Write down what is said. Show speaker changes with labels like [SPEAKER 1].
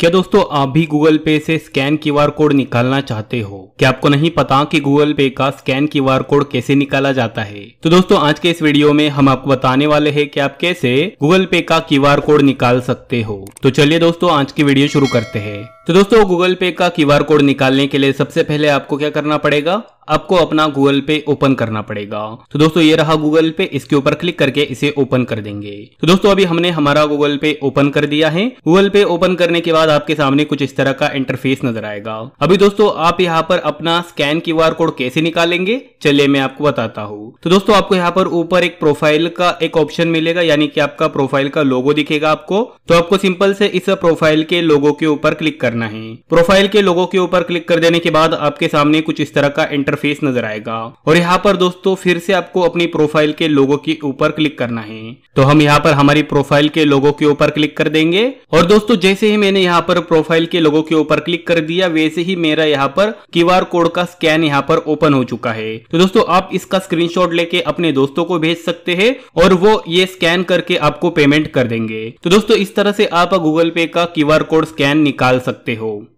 [SPEAKER 1] क्या दोस्तों आप भी गूगल पे से स्कैन क्यूआर कोड निकालना चाहते हो क्या आपको नहीं पता कि गूगल पे का स्कैन क्यूआर कोड कैसे निकाला जाता है तो दोस्तों आज के इस वीडियो में हम आपको बताने वाले हैं कि आप कैसे गूगल पे का क्यूआर कोड निकाल सकते हो तो चलिए दोस्तों आज की वीडियो शुरू करते हैं तो दोस्तों गूगल पे का आर कोड निकालने के लिए सबसे पहले आपको क्या करना पड़ेगा आपको अपना गूगल पे ओपन करना पड़ेगा तो दोस्तों ये रहा गूगल पे इसके ऊपर क्लिक करके इसे ओपन कर देंगे तो दोस्तों अभी हमने हमारा गूगल पे ओपन कर दिया है गूगल पे ओपन करने के बाद आपके सामने कुछ इस तरह का इंटरफेस नजर आएगा अभी दोस्तों आप यहाँ पर अपना स्कैन क्यू कोड कैसे निकालेंगे चलिए मैं आपको बताता हूँ तो दोस्तों आपको यहाँ पर ऊपर एक प्रोफाइल का एक ऑप्शन मिलेगा यानी कि आपका प्रोफाइल का लोगो दिखेगा आपको तो आपको सिंपल से इस प्रोफाइल के लोगो के ऊपर क्लिक करना करना है प्रोफाइल के लोगों के ऊपर क्लिक कर देने के बाद आपके सामने कुछ इस तरह का इंटरफेस नजर आएगा और यहाँ पर दोस्तों फिर से आपको अपनी प्रोफाइल के लोगों के ऊपर क्लिक करना है तो हम यहाँ पर हमारी प्रोफाइल के लोगों के ऊपर क्लिक कर देंगे और दोस्तों जैसे ही मैंने यहाँ पर प्रोफाइल के लोगों के ऊपर क्लिक कर दिया वैसे ही मेरा यहाँ पर क्यू कोड का स्कैन यहाँ पर ओपन हो चुका है तो दोस्तों आप इसका स्क्रीन लेके अपने दोस्तों को भेज सकते हैं और वो ये स्कैन करके आपको पेमेंट कर देंगे तो दोस्तों इस तरह से आप गूगल पे का क्यू कोड स्कैन निकाल सकते सकते हो